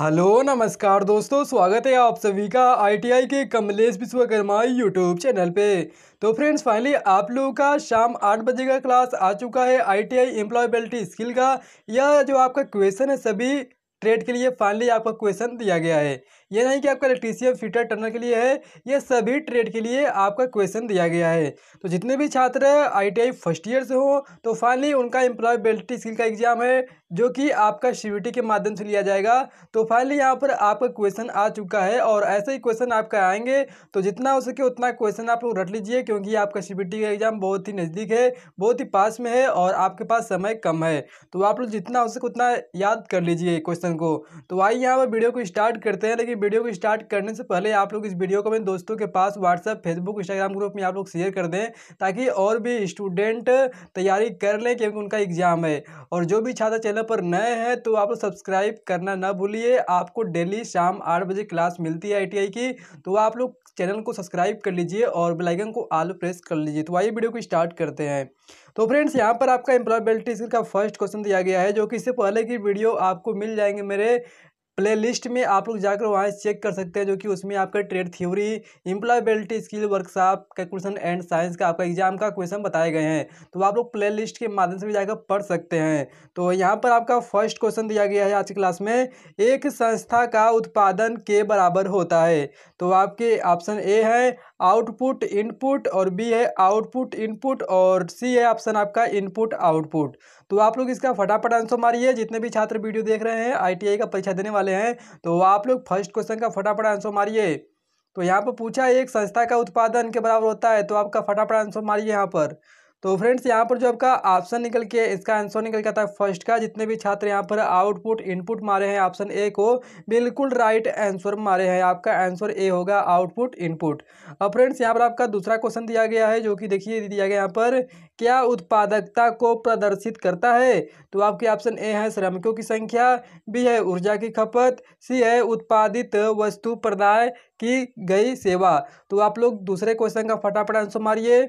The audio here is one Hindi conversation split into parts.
हेलो नमस्कार दोस्तों स्वागत है आप सभी का आईटीआई के कमलेश विश्वकर्मा यूट्यूब चैनल पे तो फ्रेंड्स फाइनली आप लोगों का शाम आठ बजे का क्लास आ चुका है आईटीआई एम्प्लॉयबिलिटी स्किल का यह जो आपका क्वेश्चन है सभी ट्रेड के लिए फाइनली आपका क्वेश्चन दिया गया है ये नहीं कि आपका इलेक्ट्रीशियन फिटर टर्नर के लिए है ये सभी ट्रेड के लिए आपका क्वेश्चन दिया गया है तो जितने भी छात्र आई फर्स्ट ईयर से हो तो फाइनली उनका एम्प्लॉयबिलिटी स्किल का एग्जाम है जो कि आपका सी के माध्यम से लिया जाएगा तो फाइनली यहाँ पर आपका क्वेश्चन आ चुका है और ऐसे ही क्वेश्चन आपका आएंगे तो जितना हो सके उतना क्वेश्चन आप लोग रट लीजिए क्योंकि आपका सी का एग्ज़ाम बहुत ही नज़दीक है बहुत ही पास में है और आपके पास समय कम है तो आप लोग जितना हो सके उतना याद कर लीजिए क्वेश्चन को तो आइए यहाँ पर वीडियो को स्टार्ट करते हैं लेकिन वीडियो को स्टार्ट करने से पहले आप लोग इस वीडियो को अपने दोस्तों के पास व्हाट्सएप फेसबुक इंस्टाग्राम ग्रुप में आप लोग शेयर कर दें ताकि और भी स्टूडेंट तैयारी कर लें क्योंकि उनका एग्ज़ाम है और जो भी छात्र चैनल पर नए हैं तो आप लोग सब्सक्राइब करना ना भूलिए आपको डेली शाम आठ बजे क्लास मिलती है आई की तो आप लोग चैनल को सब्सक्राइब कर लीजिए और बेलाइकन को आल प्रेस कर लीजिए तो आइए वीडियो को स्टार्ट करते हैं तो फ्रेंड्स यहाँ पर आपका एम्प्लॉयबिलिटी का फर्स्ट क्वेश्चन दिया गया है जो कि इससे पहले की वीडियो आपको मिल जाएंगे मेरे प्लेलिस्ट में आप लोग जाकर वहाँ चेक कर सकते हैं जो कि उसमें आपका trade theory employability skill workshop calculation and science का आपका एग्जाम का क्वेश्चन बताए गए हैं तो आप लोग प्ले लिस्ट के माध्यम से भी जाकर पढ़ सकते हैं तो यहाँ पर आपका फर्स्ट क्वेश्चन दिया गया है आज की क्लास में एक संस्था का उत्पादन के बराबर होता है तो आपके ऑप्शन ए है आउटपुट इनपुट और बी है आउटपुट इनपुट और सी है ऑप्शन आपका इनपुट आउटपुट तो आप लोग इसका फटाफट आंसर मारिए जितने भी छात्र वीडियो देख रहे हैं आईटीआई का परीक्षा देने वाले हैं तो आप लोग फर्स्ट क्वेश्चन का फटाफट आंसर मारिए तो यहाँ पर पूछा एक संस्था का उत्पादन के बराबर होता है तो आपका फटाफट आंसर मारिए यहाँ पर तो फ्रेंड्स यहाँ पर जो आपका ऑप्शन निकल के इसका आंसर निकल के आता है फर्स्ट का जितने भी छात्र यहाँ पर आउटपुट इनपुट मारे हैं ऑप्शन ए को बिल्कुल राइट आंसर मारे हैं आपका आंसर ए होगा आउटपुट इनपुट अब फ्रेंड्स यहाँ पर आपका दूसरा क्वेश्चन दिया गया है जो कि देखिए दिया गया यहाँ पर क्या उत्पादकता को प्रदर्शित करता है तो आपके ऑप्शन ए है श्रमिकों की संख्या बी है ऊर्जा की खपत सी है उत्पादित वस्तु प्रदाय की गई सेवा तो आप लोग दूसरे क्वेश्चन का फटाफट आंसर मारिए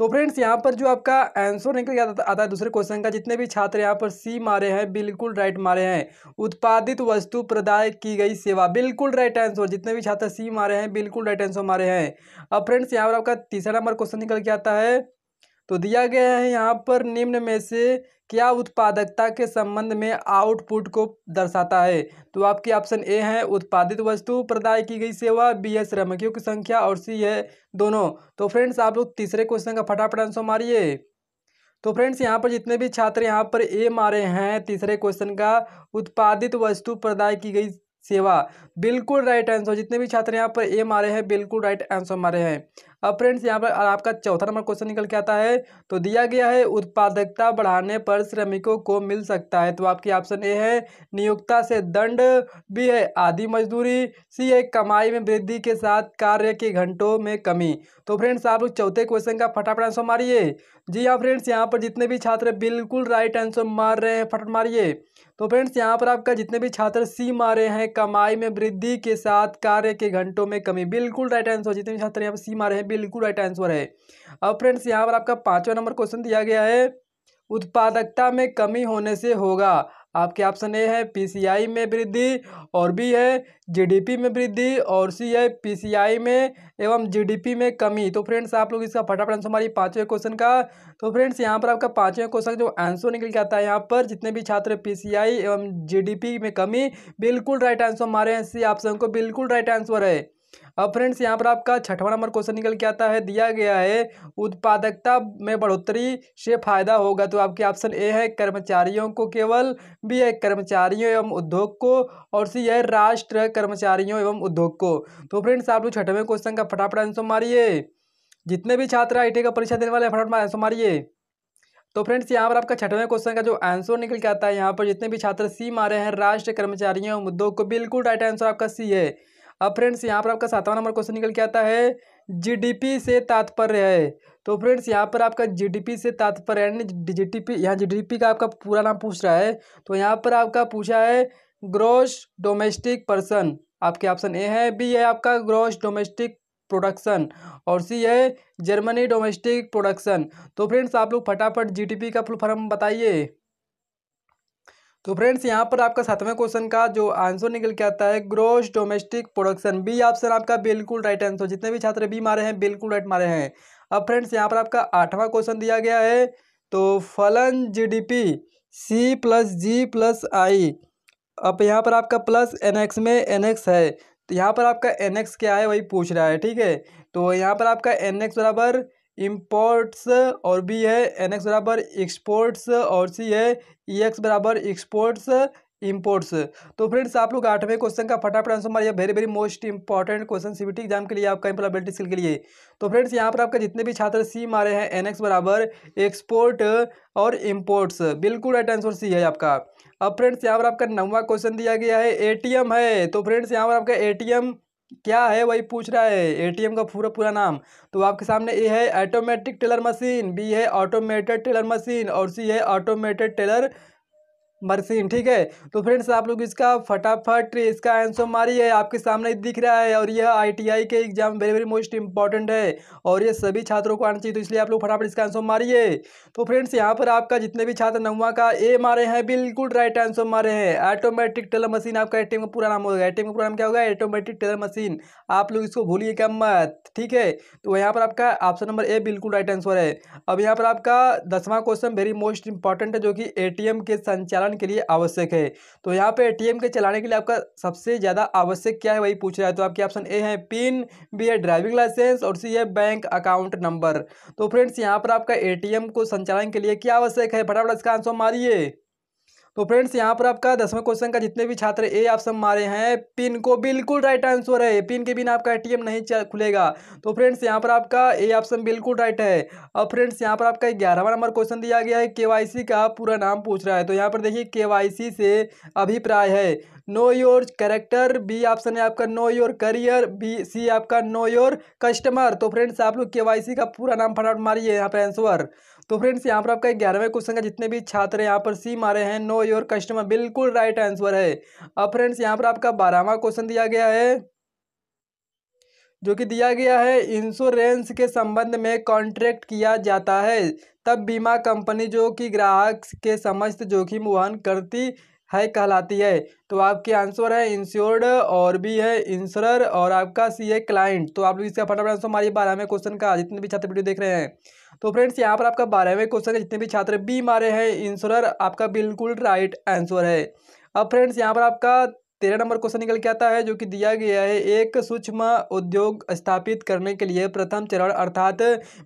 तो फ्रेंड्स यहाँ पर जो आपका आंसर निकल गया आता है दूसरे क्वेश्चन का जितने भी छात्र यहाँ पर सी मारे हैं बिल्कुल राइट मारे हैं उत्पादित वस्तु प्रदाय की गई सेवा बिल्कुल राइट आंसर जितने भी छात्र सी मारे हैं बिल्कुल राइट आंसर मारे हैं अब फ्रेंड्स यहाँ पर आपका तीसरा नंबर क्वेश्चन निकल के आता है तो दिया गया है यहाँ पर निम्न में से क्या उत्पादकता के संबंध में आउटपुट को दर्शाता है तो आपके ऑप्शन ए है उत्पादित वस्तु प्रदाय की गई सेवा बी है श्रमिकों की संख्या और सी है दोनों तो फ्रेंड्स आप लोग तीसरे क्वेश्चन का फटाफट आंसर मारिए तो फ्रेंड्स यहाँ पर जितने भी छात्र यहाँ पर ए मारे हैं तीसरे क्वेश्चन का उत्पादित वस्तु प्रदाय की गई सेवा बिल्कुल राइट आंसर जितने भी छात्र यहाँ पर ए मारे हैं बिल्कुल राइट आंसर मारे हैं अब फ्रेंड्स यहाँ पर आपका चौथा नंबर क्वेश्चन निकल के आता है तो दिया गया है उत्पादकता बढ़ाने पर श्रमिकों को मिल सकता है तो आपकी ऑप्शन ए है नियोक्ता से दंड बी है आधी मजदूरी सी है कमाई में वृद्धि के साथ कार्य के घंटों में कमी तो फ्रेंड्स आप लोग चौथे क्वेश्चन का फटाफट आंसर मारिए जी हाँ फ्रेंड्स यहाँ पर जितने भी छात्र बिल्कुल राइट आंसर मार रहे हैं फटाफट मारिए तो फ्रेंड्स यहाँ पर आपका जितने भी छात्र सी मारे हैं कमाई में वृद्धि के साथ कार्य के घंटों में कमी बिल्कुल राइट आंसर जितने भी छात्र यहाँ पर सी मारे हैं बिल्कुल राइट आंसर है अब फ्रेंड्स यहाँ पर आपका पाँचवा नंबर क्वेश्चन दिया गया है उत्पादकता में कमी होने से होगा आपके ऑप्शन ए है पीसीआई में वृद्धि और बी है जीडीपी में वृद्धि और सी है पीसीआई में एवं जीडीपी में कमी तो फ्रेंड्स आप लोग इसका फटाफट आंसर हमारी पाँचवें क्वेश्चन का तो फ्रेंड्स यहाँ पर आपका पाँचवें क्वेश्चन जो आंसर निकल के आता है यहाँ पर जितने भी छात्र पीसीआई एवं जीडीपी में कमी बिल्कुल राइट आंसर हमारे सी ऑप्शन को बिल्कुल राइट आंसर है अब फ्रेंड्स यहाँ पर आपका छठवां नंबर क्वेश्चन निकल के आता है दिया गया है उत्पादकता में बढ़ोतरी से फायदा होगा तो आपके ऑप्शन ए है कर्मचारियों को केवल बी है कर्मचारियों एवं उद्योग को और सी है राष्ट्र कर्मचारियों एवं उद्योग को तो फ्रेंड्स आप लोग छठवें क्वेश्चन का फटाफट आंसर मारिए जितने भी छात्र आई का परीक्षा देने वाले हैं फटाफट आंसर मारिए तो फ्रेंड्स यहाँ पर आपका छठवें क्वेश्चन का जो आंसर निकल के आता है यहाँ पर जितने भी छात्र सी मारे हैं राष्ट्रीय कर्मचारियों मुद्दों को बिल्कुल राइट आंसर आपका सी है अब फ्रेंड्स यहाँ पर आपका सातवां नंबर क्वेश्चन निकल के आता है जीडीपी से तात्पर्य है तो फ्रेंड्स यहाँ पर आपका जीडीपी से तात्पर्य यानी जीडीपी यहाँ जीडीपी का आपका पूरा नाम पूछ रहा है तो यहाँ पर आपका पूछा है ग्रोस डोमेस्टिक पर्सन आपके ऑप्शन ए है बी है आपका ग्रोस डोमेस्टिक प्रोडक्शन और सी है जर्मनी डोमेस्टिक प्रोडक्शन तो फ्रेंड्स आप लोग फटाफट जीडीपी का फुल फॉर्म बताइए तो फ्रेंड्स यहाँ पर आपका सातवें क्वेश्चन का जो आंसर निकल के आता है gross domestic production B option आपका बिल्कुल राइट आंसर जितने भी छात्र बी मारे हैं बिल्कुल राइट मारे हैं अब फ्रेंड्स यहाँ पर आपका आठवां क्वेश्चन दिया गया है तो फलन GDP C plus G plus I अब यहाँ पर आपका प्लस एनएक्स में एनएक्स है तो यहाँ पर आपका एनएक्स क्या है वही पूछ रहा है ठीक है तो यहाँ पर आपका एनएक्स बराबर इम्पोर्ट्स और बी है एन एक्स बराबर एक्सपोर्ट्स और सी है ई e एक्स बराबर एक्सपोर्ट्स इम्पोर्ट्स तो फ्रेंड्स आप लोग आठवें क्वेश्चन का फटाफट आंसर मारिए very very most important question CBT exam के लिए आपका एम्प्लॉयबिलिटी स्किल के लिए तो फ्रेंड्स यहाँ पर आपका जितने भी छात्र सी मारे हैं एन एक्स बराबर एक्सपोर्ट और इम्पोर्ट्स बिल्कुल राइट आंसर सी है आपका अब फ्रेंड्स यहाँ पर आपका नवा क्वेश्चन दिया गया है एम है तो फ्रेंड्स यहाँ पर आपका एम क्या है वही पूछ रहा है एटीएम का पूरा पूरा नाम तो आपके सामने ए है ऑटोमेटिक टेलर मशीन बी है ऑटोमेटेड टेलर मशीन और सी है ऑटोमेटेड टेलर मर्सिन ठीक है तो फ्रेंड्स आप लोग इसका फटाफट इसका आंसर मारिए आपके सामने दिख रहा है और यह आईटीआई के exam very very most important है और ये सभी छात्रों को आना चाहिए तो इसलिए आप लोग फटाफट इसका आंसर मारिए तो फ्रेंड्स यहाँ पर आपका जितने भी छात्र नवा का ए मारे हैं बिल्कुल राइट आंसर मारे हैं ऑटोमेटिक टेलर मशीन आपका एटीएम का पूरा नाम होगा एटीएम का पूरा नाम क्या होगा ऑटोमेटिक टेलर मशीन आप लोग इसको भूलिए क्या मत ठीक है तो यहाँ पर आपका ऑप्शन नंबर ए बिल्कुल राइट आंसर है अब यहाँ पर आपका दसवां क्वेश्चन वेरी मोस्ट इंपॉर्टेंट है जो कि ए के संचालन चलन के लिए आवश्यक है तो यहाँ पे एटीएम के चलाने के लिए आपका सबसे ज़्यादा आवश्यक क्या है वही पूछ रहा है तो आपके ऑप्शन ए है पिन बी है ड्राइविंग लाइसेंस और सी है बैंक अकाउंट नंबर तो फ्रेंड्स यहाँ पर आपका ए को संचालन के लिए क्या आवश्यक है फटाफट इसका आंसर मारिए तो फ्रेंड्स यहाँ पर आपका दसवें क्वेश्चन का जितने भी छात्र ए ऑप्शन मारे हैं पिन को बिल्कुल राइट आंसर है पिन के बिना आपका एटीएम नहीं खुलेगा तो फ्रेंड्स यहाँ पर आपका ए ऑप्शन बिल्कुल राइट है अब फ्रेंड्स यहाँ पर आपका ग्यारहवा नंबर क्वेश्चन दिया गया है के का पूरा नाम पूछ रहा है तो यहाँ पर देखिए के से अभिप्राय है know your character B option है आपका know your career B C आपका नो योर कस्टमर तो फ्रेंड्स आप लोग के का पूरा नाम फटाफट मारिए यहाँ पर आंसर तो फ्रेंड्स यहाँ पर आपका ग्यारहवें क्वेश्चन का जितने भी छात्र यहाँ पर सी मारे हैं नो योर कस्टमर बिल्कुल राइट आंसर है अब फ्रेंड्स यहाँ पर आपका बारहवा क्वेश्चन दिया गया है जो कि दिया गया है इंश्योरेंस के संबंध में कॉन्ट्रैक्ट किया जाता है तब बीमा कंपनी जो कि ग्राहक के समस्त जोखिम वहन करती है कहलाती है तो आपके आंसर है इंश्योर्ड और भी है इंश्योर और आपका सी है क्लाइंट तो आप लोग इसका फटाफट आंसर हमारी बारहवें क्वेश्चन का जितने भी छात्र वीडियो देख रहे हैं तो फ्रेंड्स यहाँ पर आपका बारहवें क्वेश्चन जितने भी छात्र बी मारे हैं इंश्योर आपका बिल्कुल राइट आंसर है अब फ्रेंड्स यहाँ पर आपका तेरह नंबर क्वेश्चन निकल के आता है जो कि दिया गया है एक सूक्ष्म उद्योग स्थापित करने के लिए प्रथम चरण अर्थात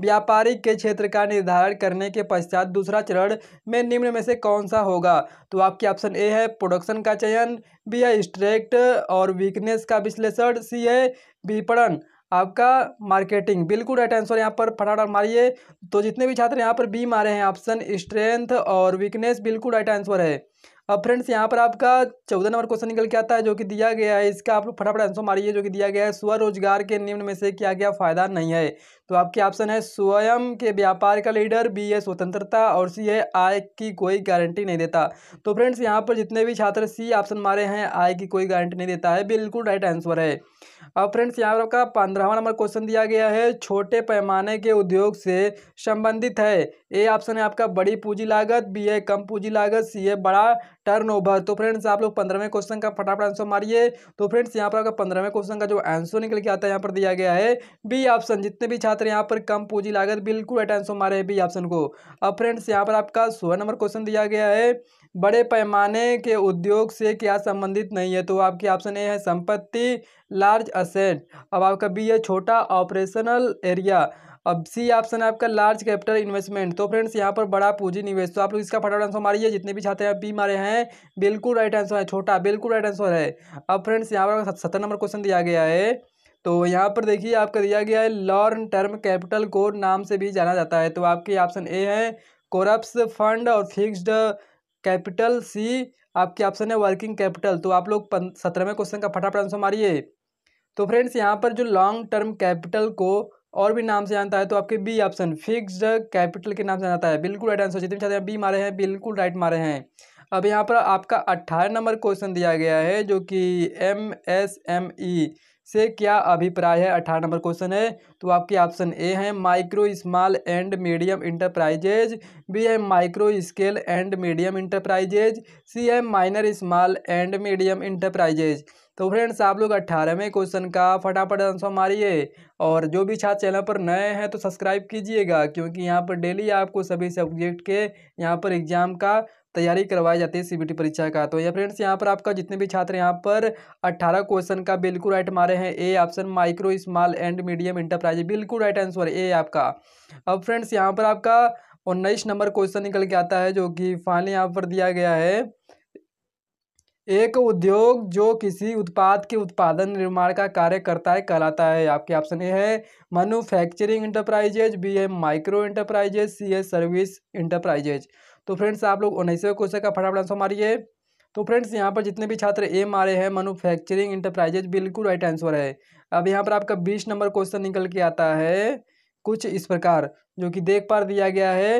व्यापारिक के क्षेत्र का निर्धारण करने के पश्चात दूसरा चरण में निम्न में से कौन सा होगा तो आपके ऑप्शन ए है प्रोडक्शन का चयन बी है स्ट्रेक्ट और वीकनेस का विश्लेषण सी है विपणन आपका मार्केटिंग बिल्कुल राइट आंसर यहाँ पर फटाफट मारिए तो जितने भी छात्र यहाँ पर बी मारे हैं ऑप्शन स्ट्रेंथ और वीकनेस बिल्कुल राइट आंसर है अब फ्रेंड्स यहाँ पर आपका चौदह नंबर क्वेश्चन निकल के आता है जो कि दिया गया है इसका आप लोग फटाफट आंसर मारिए जो कि दिया गया है स्वरोजगार के निम्न में से क्या क्या फ़ायदा नहीं है तो आपके ऑप्शन है स्वयं के व्यापार का लीडर बी है स्वतंत्रता और सी है आय की कोई गारंटी नहीं देता तो फ्रेंड्स यहाँ पर जितने भी छात्र सी ऑप्शन मारे हैं आय की कोई गारंटी नहीं देता है बिल्कुल राइट आंसर है अब फ्रेंड्स यहाँ पर आपका पंद्रहवा नंबर क्वेश्चन दिया गया है छोटे पैमाने के उद्योग से संबंधित है ए ऑप्शन है आपका बड़ी पूंजी लागत बी है कम पूंजी लागत सी है बड़ा टर्नओवर तो फ्रेंड्स आप लोग पंद्रहवें क्वेश्चन का फटाफट आंसर मारिए तो फ्रेंड्स यहाँ पर आपका पंद्रहवें क्वेश्चन का जो आंसर निकल के आता है यहाँ पर दिया गया है बी ऑप्शन जितने भी छात्र यहाँ पर कम पूंजी लागत बिल्कुल राइट आंसर मारे बी ऑप्शन को अब फ्रेंड्स यहाँ पर आपका सोलह नंबर क्वेश्चन दिया गया है बड़े पैमाने के उद्योग से क्या संबंधित नहीं है तो आपकी ऑप्शन ए है संपत्ति लार्ज असेट अब आपका बी है छोटा ऑपरेशनल एरिया अब सी ऑप्शन है आपका लार्ज कैपिटल इन्वेस्टमेंट तो फ्रेंड्स यहाँ पर बड़ा पूंजी निवेश तो आप लोग इसका फटाफट आंसर मारिए जितने भी छात्र हैं बी मारे हैं बिल्कुल राइट आंसर है छोटा बिल्कुल राइट आंसर है अब फ्रेंड्स यहाँ पर सत्तर नंबर क्वेश्चन दिया गया है तो यहाँ पर देखिए आपका दिया गया है लॉन्ग टर्म कैपिटल को नाम से भी जाना जाता है तो आपके ऑप्शन ए है कोरप्स फंड और फिक्स्ड कैपिटल सी आपके ऑप्शन है वर्किंग कैपिटल तो आप लोग सत्रहवें क्वेश्चन का फटाफट आंसर मारिए तो फ्रेंड्स यहाँ पर जो लॉन्ग टर्म कैपिटल को और भी नाम से जानता है तो आपके बी ऑप्शन फिक्स्ड कैपिटल के नाम से जानता है बिल्कुल राइट आंसर जितने भी बी मारे हैं बिल्कुल राइट मारे हैं अब यहाँ पर आपका अट्ठारह नंबर क्वेश्चन दिया गया है जो कि एम एस एम ई से क्या अभिप्राय है अठारह नंबर क्वेश्चन है तो आपके ऑप्शन ए है micro small and medium enterprises B है micro scale and medium enterprises C है minor small and medium enterprises तो फ्रेंड्स आप लोग अट्ठारहवें क्वेश्चन का फटाफट आंसर मारिए और जो भी छात्र चैनल पर नए हैं तो सब्सक्राइब कीजिएगा क्योंकि यहाँ पर डेली आपको सभी सब्जेक्ट के यहाँ पर एग्जाम का तैयारी करवाई जाती है सीबीटी परीक्षा का तो ये फ्रेंड्स यहाँ पर आपका जितने भी छात्र यहाँ पर अट्ठारह क्वेश्चन का बिल्कुल राइट मारे हैं A option micro small and medium enterprise बिल्कुल राइट आंसर ए आपका अब फ्रेंड्स यहाँ पर आपका उन्नीस नंबर क्वेश्चन निकल के आता है जो कि फाइनल यहाँ पर दिया गया है एक उद्योग जो किसी उत्पाद के उत्पादन निर्माण का कार्य करता है कहलाता है आपके ऑप्शन ए है मैनुफैक्चरिंग इंटरप्राइजेज बी है माइक्रो इंटरप्राइजेज सी है सर्विस इंटरप्राइजेज तो फ्रेंड्स आप लोग उन्नीसवें क्वेश्चन का फटाफट आंसर मारिए तो फ्रेंड्स यहाँ पर जितने भी छात्र ए मारे हैं मैनुफैक्चरिंग इंटरप्राइजेज बिल्कुल राइट आंसर है अब यहाँ पर आपका बीस नंबर क्वेश्चन निकल के आता है कुछ इस प्रकार जो कि देख पार दिया गया है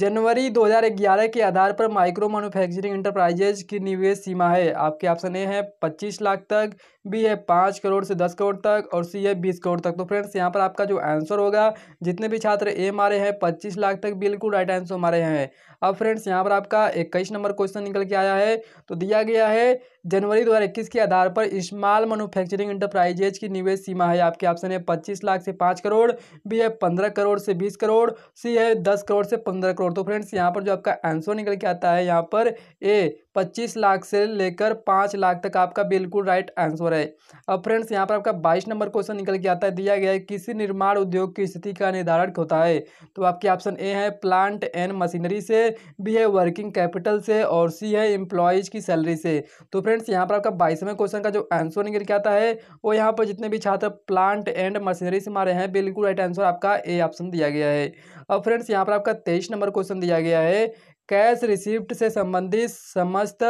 जनवरी 2011 के आधार पर माइक्रो मैन्युफैक्चरिंग इंटरप्राइजेज की निवेश सीमा है आपके ऑप्शन ए है 25 लाख तक बी है पाँच करोड़ से दस करोड़ तक और सी है बीस करोड़ तक तो फ्रेंड्स यहाँ पर आपका जो आंसर होगा जितने भी छात्र ए मारे हैं पच्चीस लाख तक बिल्कुल राइट आंसर हमारे हैं अब फ्रेंड्स यहाँ पर आपका इक्कीस नंबर क्वेश्चन निकल के आया है तो दिया गया है जनवरी 2021 के आधार पर स्मॉल मैनुफैक्चरिंग इंटरप्राइजेज की निवेश सीमा है आपके ऑप्शन है पच्चीस लाख से पाँच करोड़ बी है पंद्रह करोड़ से बीस करोड़ सी है दस करोड़ से पंद्रह करोड़ तो फ्रेंड्स यहाँ पर जो आपका आंसर निकल के आता है यहाँ पर ए पच्चीस लाख से लेकर पाँच लाख तक आपका बिल्कुल राइट आंसर है अब फ्रेंड्स यहाँ पर आपका बाईस नंबर क्वेश्चन निकल के आता है दिया गया है किसी निर्माण उद्योग की स्थिति का निर्धारण होता है तो आपके ऑप्शन ए है प्लांट एंड मशीनरी से बी है वर्किंग कैपिटल से और सी है एम्प्लॉयज़ की सैलरी से तो फ्रेंड्स यहाँ पर आपका बाईसवें क्वेश्चन का जो आंसर निकल के आता है वो यहाँ पर जितने भी छात्र प्लांट एंड मशीनरी से मारे हैं बिल्कुल राइट आंसर आपका ए ऑप्शन दिया गया है अब फ्रेंड्स यहाँ पर आपका तेईस नंबर क्वेश्चन दिया गया है कैश रिसिप्ट से संबंधित समस्त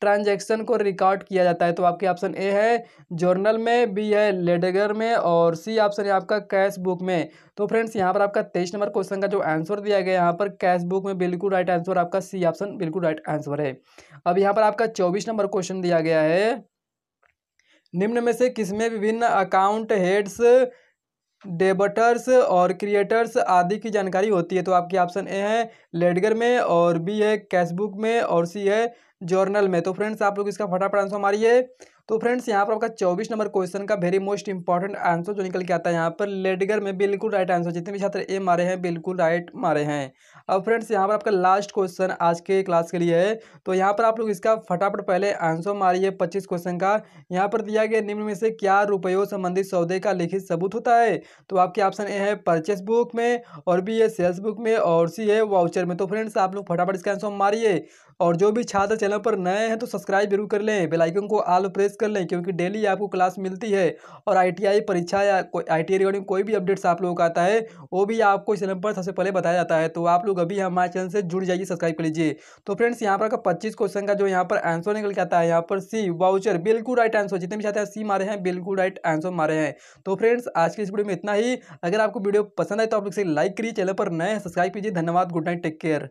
ट्रांजैक्शन को रिकॉर्ड किया जाता है तो आपके ऑप्शन ए है जर्नल में बी है लेडगर में और सी ऑप्शन है आपका कैश बुक में तो फ्रेंड्स यहाँ पर आपका तेईस नंबर क्वेश्चन का जो आंसर दिया गया यहाँ पर कैश बुक में बिल्कुल राइट आंसर आपका सी ऑप्शन बिल्कुल राइट आंसर है अब यहाँ पर आपका चौबीस नंबर क्वेश्चन दिया गया है निम्न में से किसमें विभिन्न अकाउंट हेड्स डेबटर्स और क्रिएटर्स आदि की जानकारी होती है तो आपकी ऑप्शन ए है लेडगर में और बी है कैशबुक में और सी है जर्नल में तो फ्रेंड्स आप लोग इसका फटाफट आंसर मारिए तो फ्रेंड्स यहाँ पर आपका चौबीस नंबर क्वेश्चन का वेरी मोस्ट इंपॉर्टेंट आंसर जो निकल के आता है यहाँ पर लेडगर में बिल्कुल राइट आंसर जितने भी छात्र ए मारे हैं बिल्कुल राइट मारे हैं अब फ्रेंड्स यहाँ पर आपका लास्ट क्वेश्चन आज के क्लास के लिए है तो यहाँ पर आप लोग इसका फटाफट पहले आंसर मारिए पच्चीस क्वेश्चन का यहाँ पर दिया गया निम्न में से क्या रुपयों संबंधित सौदे का लिखित सबूत होता है तो आपके ऑप्शन ए है परचेस बुक में और बी है सेल्स बुक में और सी है वाउचर में तो फ्रेंड्स आप लोग फटाफट इसका आंसर मारिए और जो भी छात्र चैनल पर नए हैं तो सब्सक्राइब जरूर कर लें बेलाइकन को आल प्रेस कर लें क्योंकि डेली आपको क्लास मिलती है और आई परीक्षा या आई टी रिगार्डिंग कोई भी अपडेट्स आप लोगों का आता है वो भी आपको इस चैनल पर सबसे पहले बताया जाता है तो आप लोग अभी हमारे चैनल से जुड़ जाइए सब्सक्राइब कर लीजिए तो फ्रेंड्स यहाँ पर आपका पच्चीस क्वेश्चन का जो यहाँ पर आंसर निकल के आता है यहाँ पर सी वाउचर बिल्कुल राइट आंसर जितने भी चाहते हैं सी मारे हैं बिल्कुल राइट आंसर मारे हैं तो फ्रेंड्स आज की इस वीडियो में इतना ही अगर आपको वीडियो पसंद आए तो आप लोग से लाइक करिए चैनल पर नए सब्सक्राइब कीजिए धन्यवाद गुड नाइट टेक केयर